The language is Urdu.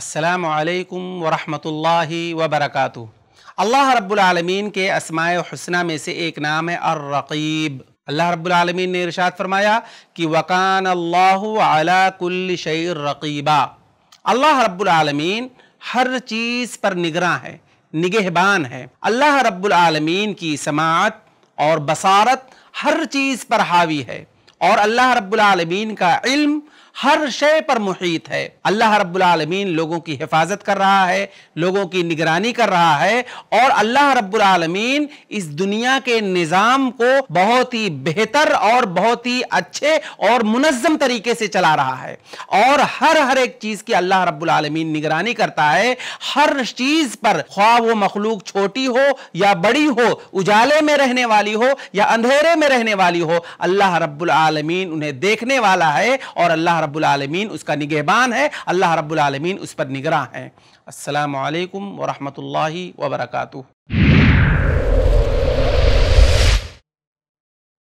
السلام علیکم ورحمۃ اللہ وبرکاتہ اللہ رب العالمین کے اسماع حسنہ میں سے ایک نام ہے الرقیب اللہ رب العالمین نے ارشاد فرمایا کہ وقان اللہ علی کل الشیر رقیبہ اللہ رب العالمین ہر چیز پر نگراں ہے نگہبان ہے اللہ رب العالمین کی سماعت اور بصارت ہر چیز پر حاوی ہے اور اللہ رب العالمین کا علم ہر شے پر محیط ہے اللہ رب العالمین لوگوں کی حفاظت کر رہا ہے لوگوں کی نگرانی کر رہا ہے اور اللہ رب العالمین اس دنیا کے نظام کو بہت ہی بہتر اور بہت ہی اچھے اور منظم طریقے سے چلا رہا ہے اور ہر ہر ایک چیز کی اللہ رب العالمین نگرانی کرتا ہے ہر چیز پر خواہ وہ مخلوق چھوٹی ہو یا بڑی ہو اجالے میں رہنے والی ہو یا اندھیرے میں رہنے والی ہو اللہ رب العالمین انہیں دیکھنے والا ہے اور اللہ رب العالمین اس کا نگہبان ہے اللہ رب العالمین اس پر نگراں ہے السلام علیکم ورحمۃ اللہ وبرکاتہ